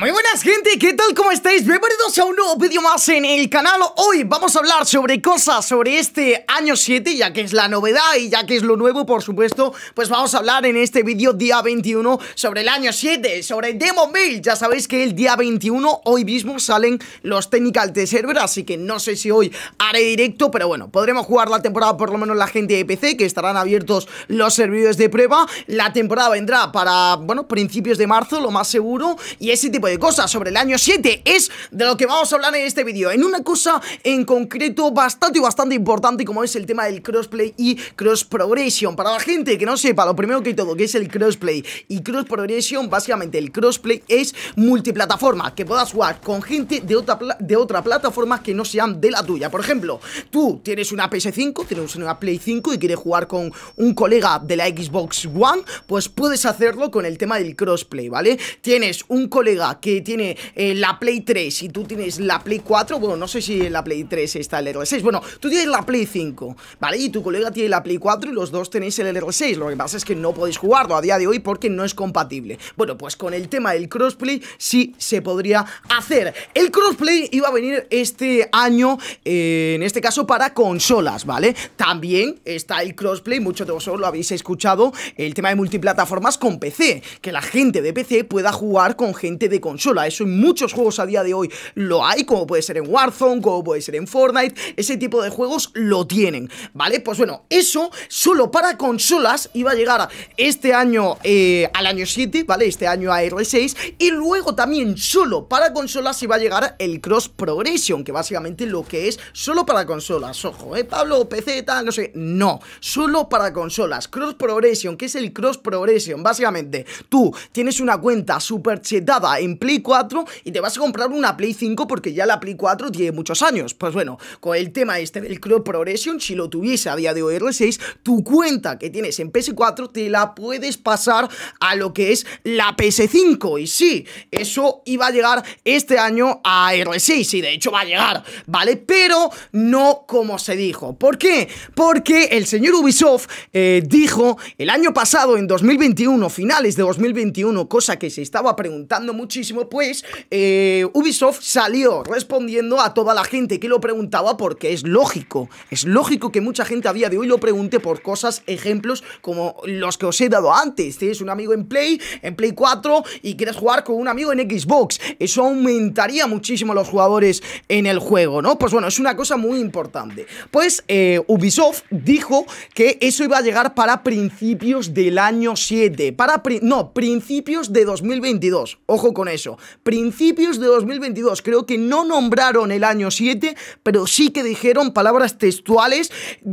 Muy buenas gente, ¿qué tal? ¿Cómo estáis? Bienvenidos a un nuevo vídeo más en el canal Hoy vamos a hablar sobre cosas sobre este año 7 Ya que es la novedad y ya que es lo nuevo, por supuesto Pues vamos a hablar en este vídeo día 21 sobre el año 7 Sobre Demon Mail, ya sabéis que el día 21 hoy mismo salen los Technical de Server Así que no sé si hoy haré directo Pero bueno, podremos jugar la temporada por lo menos la gente de PC Que estarán abiertos los servidores de prueba La temporada vendrá para, bueno, principios de marzo, lo más seguro Y ese tipo de cosas sobre el año 7 es de lo que vamos a hablar en este vídeo En una cosa en concreto bastante, bastante importante como es el tema del crossplay y cross progression Para la gente que no sepa, lo primero que todo, que es el crossplay y cross progression Básicamente el crossplay es multiplataforma, que puedas jugar con gente de otra, de otra plataforma que no sean de la tuya Por ejemplo, tú tienes una PS5, tienes una Play 5 y quieres jugar con un colega de la Xbox One Pues puedes hacerlo con el tema del crossplay, ¿vale? Tienes un colega que tiene eh, la Play 3 y tú tienes la Play 4, bueno, no sé si la Play 3 está el R6, bueno, tú tienes la Play 5, ¿vale? Y tu colega tiene la Play 4 y los dos tenéis el R6, lo que pasa es que no podéis jugarlo a día de hoy porque no es compatible. Bueno, pues con el tema del crossplay sí se podría hacer. El crossplay iba a venir este año, eh, en este caso para consolas, ¿vale? También está el crossplay, muchos de vosotros lo habéis escuchado, el tema de multiplataformas con PC, que la gente de PC pueda jugar con gente de consola. Eso en muchos juegos a día de hoy lo hay, como puede ser en Warzone, como puede ser en Fortnite. Ese tipo de juegos lo tienen, ¿vale? Pues bueno, eso solo para consolas iba a llegar este año eh, al año 7, ¿vale? Este año a R6. Y luego también solo para consolas iba a llegar el Cross Progression, que básicamente lo que es solo para consolas. Ojo, ¿eh? Pablo, PC, tal, no sé. No, solo para consolas. Cross Progression, que es el Cross Progression? Básicamente, tú tienes una cuenta super chetada en Play 4 y te vas a comprar una Play 5 porque ya la Play 4 tiene muchos años. Pues bueno, con el tema este del club Progression, si lo tuviese a día de hoy R6, tu cuenta que tienes en PS4 te la puedes pasar a lo que es la PS5. Y sí, eso iba a llegar este año a R6 y de hecho va a llegar, ¿vale? Pero no como se dijo. ¿Por qué? Porque el señor Ubisoft eh, dijo el año pasado, en 2021, finales de 2021, cosa que se estaba preguntando muchísimo, pues eh, Ubisoft salió respondiendo a toda la gente que lo preguntaba porque es lógico, es lógico que mucha gente a día de hoy lo pregunte por cosas, ejemplos como los que os he dado antes. Tienes un amigo en Play, en Play 4 y quieres jugar con un amigo en Xbox. Eso aumentaría muchísimo los jugadores en el juego, ¿no? Pues bueno, es una cosa muy importante. Pues eh, Ubisoft dijo que eso iba a llegar para principios del año 7, para no, principios de 2022. Ojo con eso eso. Principios de 2022, creo que no nombraron el año 7, pero sí que dijeron palabras textuales,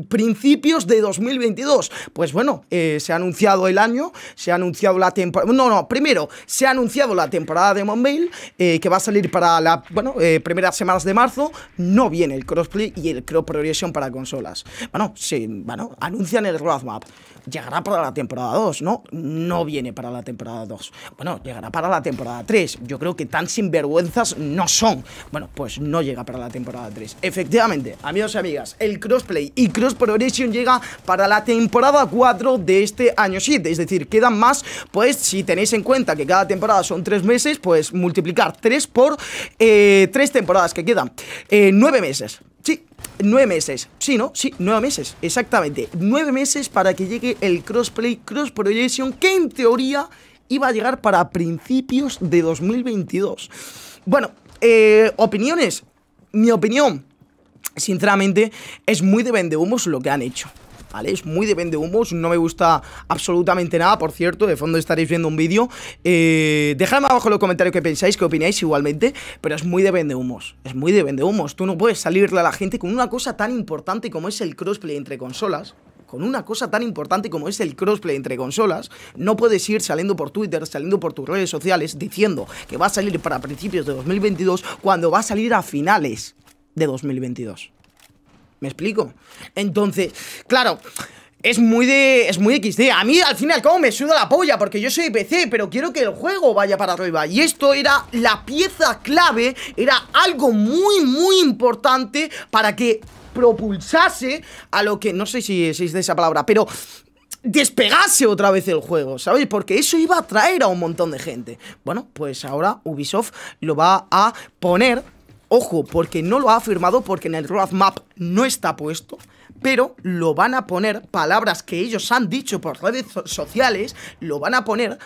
principios de 2022. Pues bueno, eh, se ha anunciado el año, se ha anunciado la temporada... No, no, primero, se ha anunciado la temporada de Mobile eh, que va a salir para las bueno, eh, primeras semanas de marzo. No viene el crossplay y el cross progression para consolas. Bueno, sí, bueno, anuncian el roadmap. Llegará para la temporada 2, ¿no? No viene para la temporada 2. Bueno, llegará para la temporada 3 yo creo que tan sinvergüenzas no son. Bueno, pues no llega para la temporada 3. Efectivamente, amigos y amigas, el crossplay y cross progression llega para la temporada 4 de este año 7. Es decir, quedan más, pues si tenéis en cuenta que cada temporada son 3 meses, pues multiplicar 3 por 3 eh, temporadas que quedan. 9 eh, meses. Sí, 9 meses. Sí, ¿no? Sí, nueve meses. Exactamente. Nueve meses para que llegue el crossplay, cross progression, que en teoría iba a llegar para principios de 2022. Bueno, eh, opiniones. Mi opinión, sinceramente, es muy de vendehumos lo que han hecho. ¿Vale? Es muy de vendehumos, no me gusta absolutamente nada, por cierto, de fondo estaréis viendo un vídeo. Eh, dejadme abajo en los comentarios que pensáis, qué opináis igualmente, pero es muy de vendehumos, es muy de vendehumos. Tú no puedes salirle a la gente con una cosa tan importante como es el crossplay entre consolas, con una cosa tan importante como es el crossplay entre consolas, no puedes ir saliendo por Twitter, saliendo por tus redes sociales diciendo que va a salir para principios de 2022 cuando va a salir a finales de 2022. ¿Me explico? Entonces, claro, es muy de. Es muy XD. A mí, al fin y al cabo, me suda la polla porque yo soy PC, pero quiero que el juego vaya para arriba. Y esto era la pieza clave, era algo muy, muy importante para que propulsase a lo que. No sé si es de esa palabra, pero despegase otra vez el juego, ¿sabéis? Porque eso iba a atraer a un montón de gente. Bueno, pues ahora Ubisoft lo va a poner. Ojo, porque no lo ha firmado, porque en el roadmap no está puesto pero lo van a poner, palabras que ellos han dicho por redes sociales, lo van a poner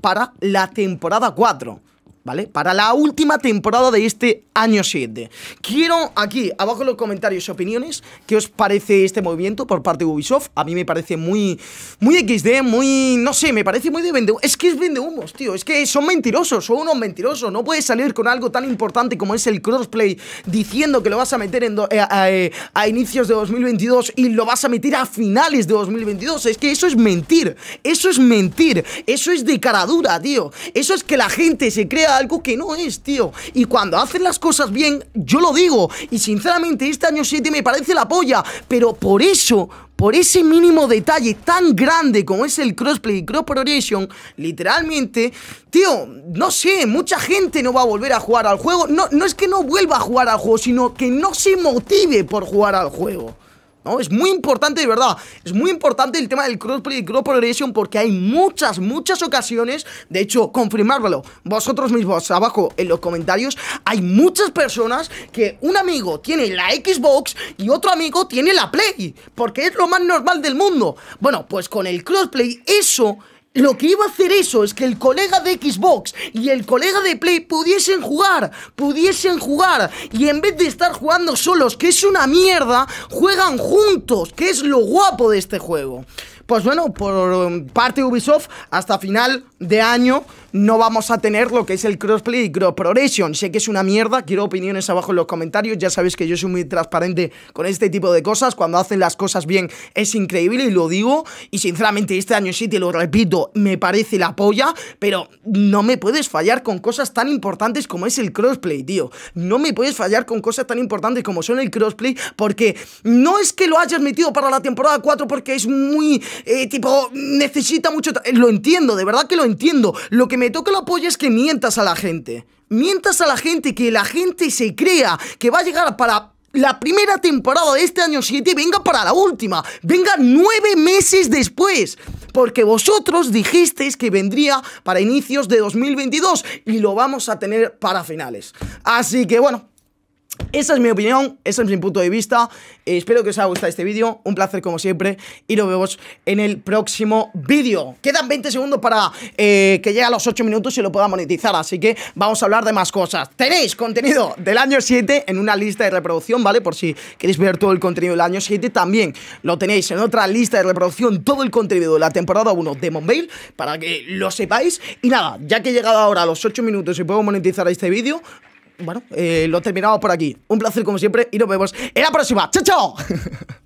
para la temporada 4. ¿vale? Para la última temporada de este año 7. Quiero aquí, abajo en los comentarios opiniones, qué os parece este movimiento por parte de Ubisoft. A mí me parece muy, muy XD, muy, no sé, me parece muy de vende Es que es vende humos, tío, es que son mentirosos, son unos mentirosos. No puedes salir con algo tan importante como es el crossplay diciendo que lo vas a meter en eh, a, eh, a inicios de 2022 y lo vas a meter a finales de 2022. Es que eso es mentir, eso es mentir, eso es de caradura tío. Eso es que la gente se crea algo que no es, tío. Y cuando hacen las cosas bien, yo lo digo. Y sinceramente, este año 7 me parece la polla. Pero por eso, por ese mínimo detalle tan grande como es el crossplay y cross progression, literalmente, tío, no sé, mucha gente no va a volver a jugar al juego. No, no es que no vuelva a jugar al juego, sino que no se motive por jugar al juego. Es muy importante, de verdad, es muy importante el tema del crossplay y cross progression porque hay muchas, muchas ocasiones, de hecho, confirmármelo vosotros mismos abajo en los comentarios, hay muchas personas que un amigo tiene la Xbox y otro amigo tiene la Play, porque es lo más normal del mundo. Bueno, pues con el crossplay eso lo que iba a hacer eso es que el colega de Xbox y el colega de Play pudiesen jugar, pudiesen jugar y en vez de estar jugando solos, que es una mierda, juegan juntos, que es lo guapo de este juego pues bueno, por um, parte de Ubisoft, hasta final de año no vamos a tener lo que es el crossplay y progression. Sé que es una mierda, quiero opiniones abajo en los comentarios, ya sabéis que yo soy muy transparente con este tipo de cosas, cuando hacen las cosas bien es increíble y lo digo, y sinceramente este año sí te lo repito, me parece la polla, pero no me puedes fallar con cosas tan importantes como es el crossplay, tío. No me puedes fallar con cosas tan importantes como son el crossplay porque no es que lo hayas metido para la temporada 4 porque es muy eh, tipo, necesita mucho... Lo entiendo, de verdad que lo entiendo. Lo que me toca la polla es que mientas a la gente. Mientas a la gente, que la gente se crea que va a llegar para la primera temporada de este año 7 venga para la última, venga nueve meses después, porque vosotros dijisteis que vendría para inicios de 2022 y lo vamos a tener para finales. Así que bueno, esa es mi opinión, ese es mi punto de vista. Eh, espero que os haya gustado este vídeo. Un placer como siempre. Y nos vemos en el próximo vídeo. Quedan 20 segundos para eh, que llegue a los 8 minutos y lo pueda monetizar. Así que vamos a hablar de más cosas. Tenéis contenido del año 7 en una lista de reproducción, ¿vale? Por si queréis ver todo el contenido del año 7. También lo tenéis en otra lista de reproducción. Todo el contenido de la temporada 1 de Monbale. Para que lo sepáis. Y nada, ya que he llegado ahora a los 8 minutos y puedo monetizar este vídeo, bueno, eh, lo terminamos por aquí. Un placer como siempre y nos vemos en la próxima. ¡Chao, chao!